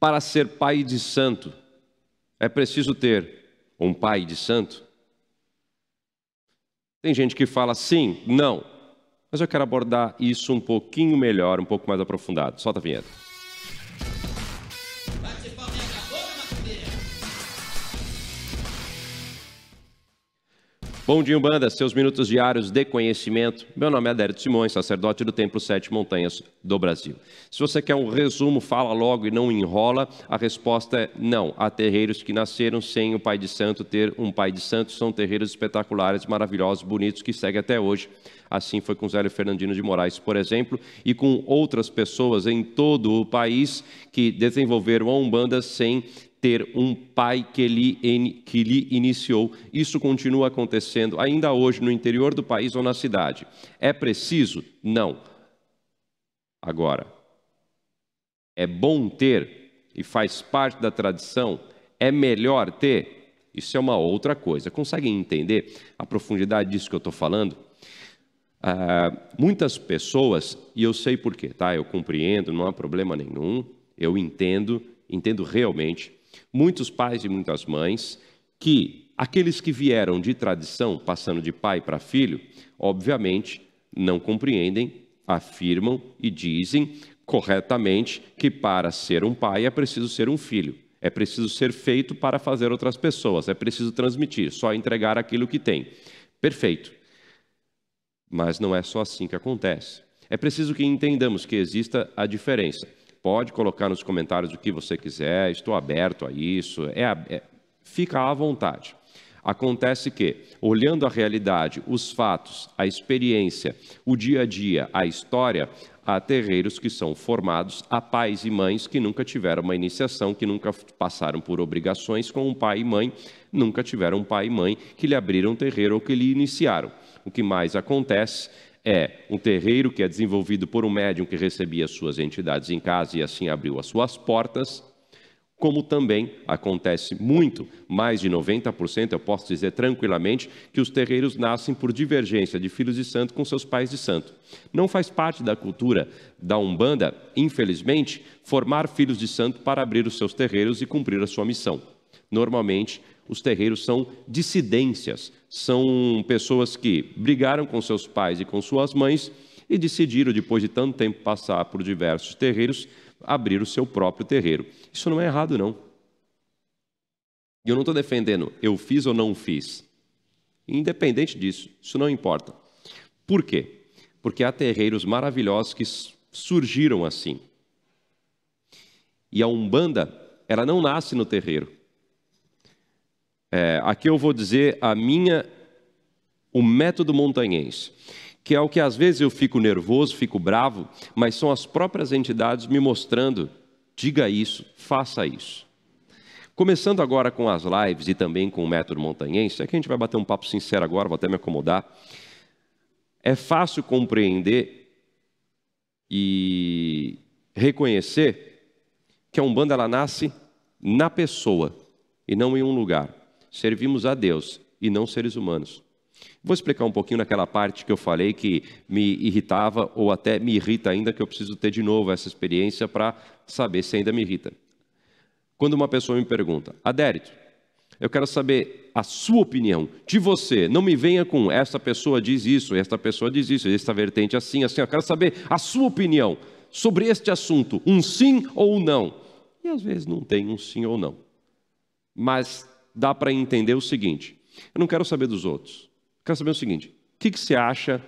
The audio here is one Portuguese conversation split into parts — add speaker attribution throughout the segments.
Speaker 1: Para ser pai de santo, é preciso ter um pai de santo? Tem gente que fala sim, não, mas eu quero abordar isso um pouquinho melhor, um pouco mais aprofundado. Solta a vinheta. Bom dia, Umbanda, seus minutos diários de conhecimento. Meu nome é Adérito Simões, sacerdote do Templo Sete Montanhas do Brasil. Se você quer um resumo, fala logo e não enrola, a resposta é não. Há terreiros que nasceram sem o Pai de Santo ter um Pai de Santo, são terreiros espetaculares, maravilhosos, bonitos, que seguem até hoje. Assim foi com Zélio Fernandino de Moraes, por exemplo, e com outras pessoas em todo o país que desenvolveram a Umbanda sem ter um pai que lhe, que lhe iniciou. Isso continua acontecendo ainda hoje no interior do país ou na cidade. É preciso? Não. Agora, é bom ter e faz parte da tradição, é melhor ter? Isso é uma outra coisa. Conseguem entender a profundidade disso que eu estou falando? Ah, muitas pessoas, e eu sei porquê, tá? Eu compreendo, não há problema nenhum, eu entendo, entendo realmente. Muitos pais e muitas mães que aqueles que vieram de tradição, passando de pai para filho, obviamente não compreendem, afirmam e dizem corretamente que para ser um pai é preciso ser um filho. É preciso ser feito para fazer outras pessoas, é preciso transmitir, só entregar aquilo que tem. Perfeito. Mas não é só assim que acontece. É preciso que entendamos que exista a diferença pode colocar nos comentários o que você quiser, estou aberto a isso, é, é, fica à vontade. Acontece que, olhando a realidade, os fatos, a experiência, o dia a dia, a história, há terreiros que são formados a pais e mães que nunca tiveram uma iniciação, que nunca passaram por obrigações com um pai e mãe, nunca tiveram um pai e mãe que lhe abriram terreiro ou que lhe iniciaram. O que mais acontece é um terreiro que é desenvolvido por um médium que recebia suas entidades em casa e assim abriu as suas portas, como também acontece muito, mais de 90%, eu posso dizer tranquilamente, que os terreiros nascem por divergência de filhos de santo com seus pais de santo. Não faz parte da cultura da Umbanda, infelizmente, formar filhos de santo para abrir os seus terreiros e cumprir a sua missão. Normalmente, os terreiros são dissidências, são pessoas que brigaram com seus pais e com suas mães e decidiram, depois de tanto tempo passar por diversos terreiros, abrir o seu próprio terreiro. Isso não é errado, não. E eu não estou defendendo eu fiz ou não fiz. Independente disso, isso não importa. Por quê? Porque há terreiros maravilhosos que surgiram assim. E a Umbanda, ela não nasce no terreiro. É, aqui eu vou dizer a minha, o método montanhense, que é o que às vezes eu fico nervoso, fico bravo, mas são as próprias entidades me mostrando: diga isso, faça isso. Começando agora com as lives e também com o método montanhense, é que a gente vai bater um papo sincero agora, vou até me acomodar. É fácil compreender e reconhecer que a Umbanda ela nasce na pessoa e não em um lugar servimos a Deus e não seres humanos. Vou explicar um pouquinho naquela parte que eu falei que me irritava ou até me irrita ainda, que eu preciso ter de novo essa experiência para saber se ainda me irrita. Quando uma pessoa me pergunta, Adérito, eu quero saber a sua opinião de você. Não me venha com essa pessoa diz isso, esta pessoa diz isso, esta vertente assim, assim. Eu quero saber a sua opinião sobre este assunto, um sim ou um não. E às vezes não tem um sim ou não. Mas dá para entender o seguinte: eu não quero saber dos outros. Eu quero saber o seguinte: o que, que você acha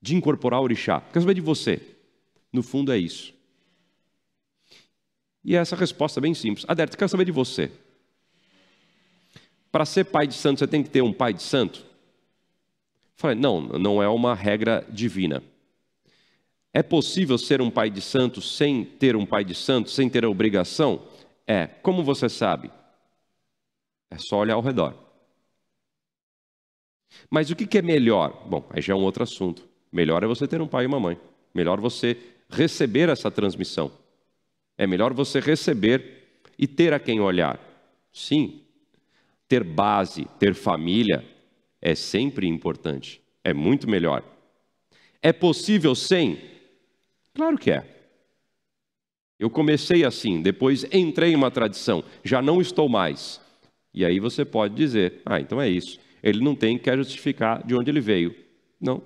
Speaker 1: de incorporar o orixá? Eu quero saber de você. No fundo é isso. E é essa resposta é bem simples. Aderto, quero saber de você. Para ser pai de santo, você tem que ter um pai de santo? Falei, não, não é uma regra divina. É possível ser um pai de santo sem ter um pai de santo, sem ter a obrigação? É. Como você sabe? É só olhar ao redor. Mas o que, é melhor? Bom, aí já é um outro assunto. Melhor é você ter um pai e uma mãe. Melhor você receber essa transmissão. É melhor você receber e ter a quem olhar. Sim, ter base, ter família é sempre importante. É muito melhor. É possível sem? Claro que é. Eu comecei assim, depois entrei em uma tradição, já não estou mais. E aí você pode dizer: ah, então é isso. Ele não tem que justificar de onde ele veio. Não.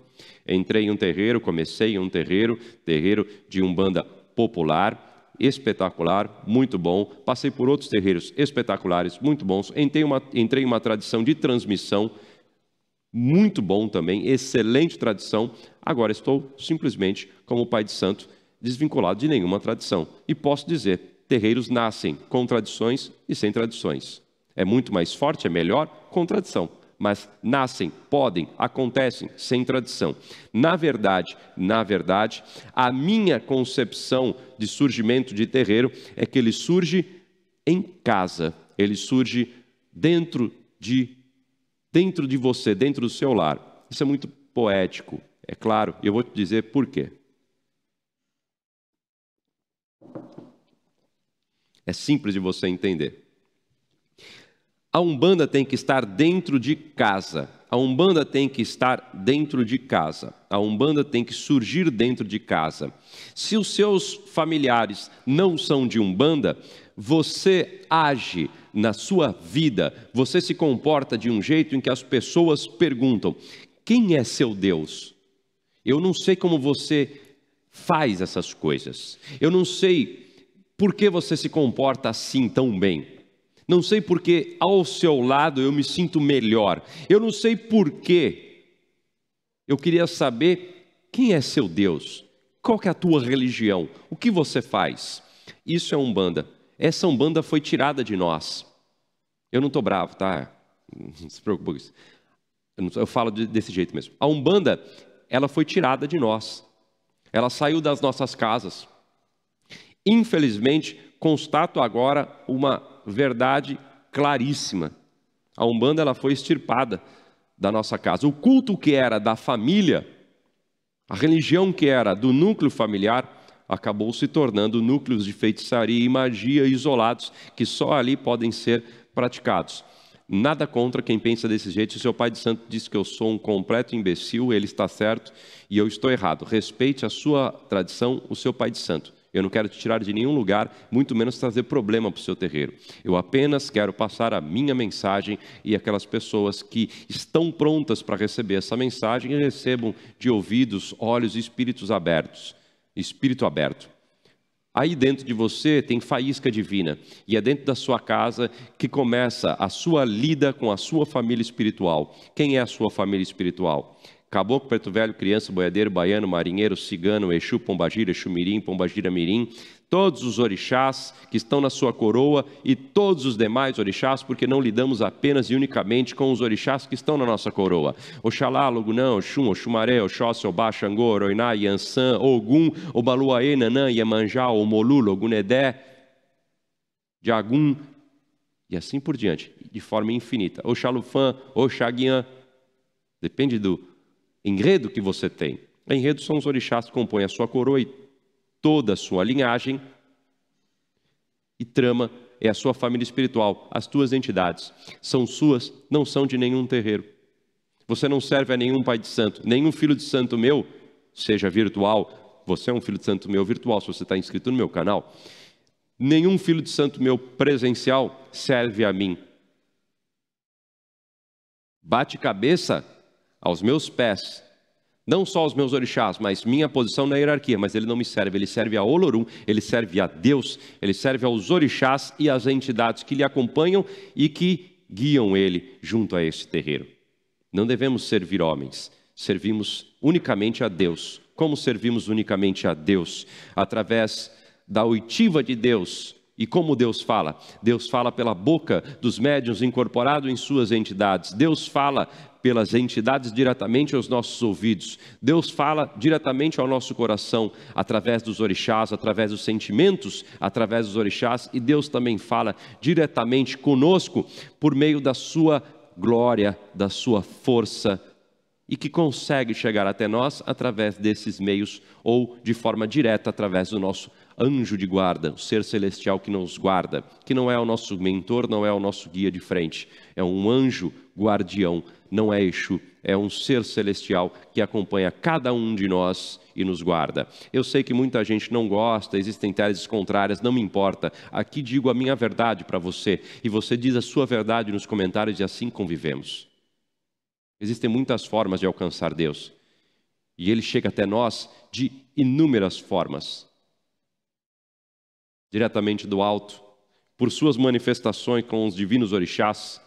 Speaker 1: Entrei em um terreiro, comecei em um terreiro, terreiro de umbanda popular, espetacular, muito bom. Passei por outros terreiros espetaculares, muito bons. Entrei, uma, entrei em uma tradição de transmissão, muito bom também, excelente tradição. Agora estou simplesmente, como pai de santo, desvinculado de nenhuma tradição. E posso dizer: terreiros nascem com tradições e sem tradições é muito mais forte, é melhor, com tradição. Mas nascem, podem, acontecem sem tradição. Na verdade, na verdade, a minha concepção de surgimento de terreiro é que ele surge em casa, ele surge dentro de dentro de você, dentro do seu lar. Isso é muito poético, é claro, e eu vou te dizer por quê. É simples de você entender. A Umbanda tem que estar dentro de casa. A Umbanda tem que estar dentro de casa. A Umbanda tem que surgir dentro de casa. Se os seus familiares não são de Umbanda, você age na sua vida, você se comporta de um jeito em que as pessoas perguntam: quem é seu Deus? Eu não sei como você faz essas coisas. Eu não sei por que você se comporta assim tão bem. Não sei porque ao seu lado eu me sinto melhor. Eu não sei porquê. Eu queria saber quem é seu Deus, qual é a tua religião, o que você faz. Isso é umbanda. Essa umbanda foi tirada de nós. Eu não estou bravo, tá? Não se preocupe com isso. Eu, falo desse jeito mesmo. A umbanda, ela foi tirada de nós. Ela saiu das nossas casas. Infelizmente, constato agora uma verdade claríssima. A Umbanda ela foi extirpada da nossa casa. O culto que era da família, a religião que era do núcleo familiar, acabou se tornando núcleos de feitiçaria e magia isolados que só ali podem ser praticados. Nada contra quem pensa desse jeito. Se seu pai de santo diz que eu sou um completo imbecil, ele está certo e eu estou errado. Respeite a sua tradição, o seu pai de santo. Eu não quero te tirar de nenhum lugar, muito menos trazer problema para o seu terreiro. Eu apenas quero passar a minha mensagem e aquelas pessoas que estão prontas para receber essa mensagem recebam de ouvidos, olhos e espíritos abertos. Espírito aberto. Aí dentro de você tem faísca divina, e é dentro da sua casa que começa a sua lida com a sua família espiritual. Quem é a sua família espiritual? Caboclo, Preto Velho, criança, boiadeiro, baiano, marinheiro, cigano, Exu, Pombagira, Exu Pombagira Mirim, todos os orixás que estão na sua coroa e todos os demais orixás, porque não lidamos apenas e unicamente com os orixás que estão na nossa coroa. Oxalá, Logunã, Oxum, Oxumaré, Oxóssi, Obá, Xangô, Oroiná, Yansan, Ogum, Obaluaê, Nanã, Iemanjá, Omolu, Logunedé, Diagum, e assim por diante, de forma infinita. Oxalufã, Oxaguian, depende do enredo que você tem. Enredo são os orixás que compõem a sua coroa e toda a sua linhagem. E trama é a sua família espiritual, as tuas entidades. São suas, não são de nenhum terreiro. Você não serve a nenhum pai de santo, nenhum filho de santo meu, seja virtual. Você é um filho de santo meu virtual, se você está inscrito no meu canal. Nenhum filho de santo meu presencial serve a mim. Bate cabeça aos meus pés, não só os meus orixás, mas minha posição na hierarquia, mas ele não me serve, ele serve a Olorum, ele serve a Deus, ele serve aos orixás e às entidades que lhe acompanham e que guiam ele junto a este terreiro. Não devemos servir homens, servimos unicamente a Deus. Como servimos unicamente a Deus? Através da oitiva de Deus, e como Deus fala? Deus fala pela boca dos médiuns incorporados em suas entidades. Deus fala pelas entidades diretamente aos nossos ouvidos. Deus fala diretamente ao nosso coração, através dos orixás, através dos sentimentos, através dos orixás, e Deus também fala diretamente conosco por meio da sua glória, da sua força e que consegue chegar até nós através desses meios ou de forma direta através do nosso anjo de guarda, o ser celestial que nos guarda, que não é o nosso mentor, não é o nosso guia de frente, é um anjo guardião, não é Exu, é um ser celestial que acompanha cada um de nós e nos guarda. Eu sei que muita gente não gosta, existem teses contrárias, não me importa. Aqui digo a minha verdade para você e você diz a sua verdade nos comentários e assim convivemos. Existem muitas formas de alcançar Deus. E ele chega até nós de inúmeras formas diretamente do alto, por suas manifestações com os divinos orixás,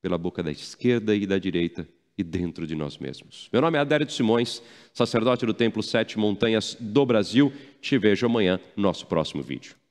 Speaker 1: pela boca da esquerda e da direita e dentro de nós mesmos. Meu nome é Adérito Simões, sacerdote do Templo Sete Montanhas do Brasil. Te vejo amanhã no nosso próximo vídeo.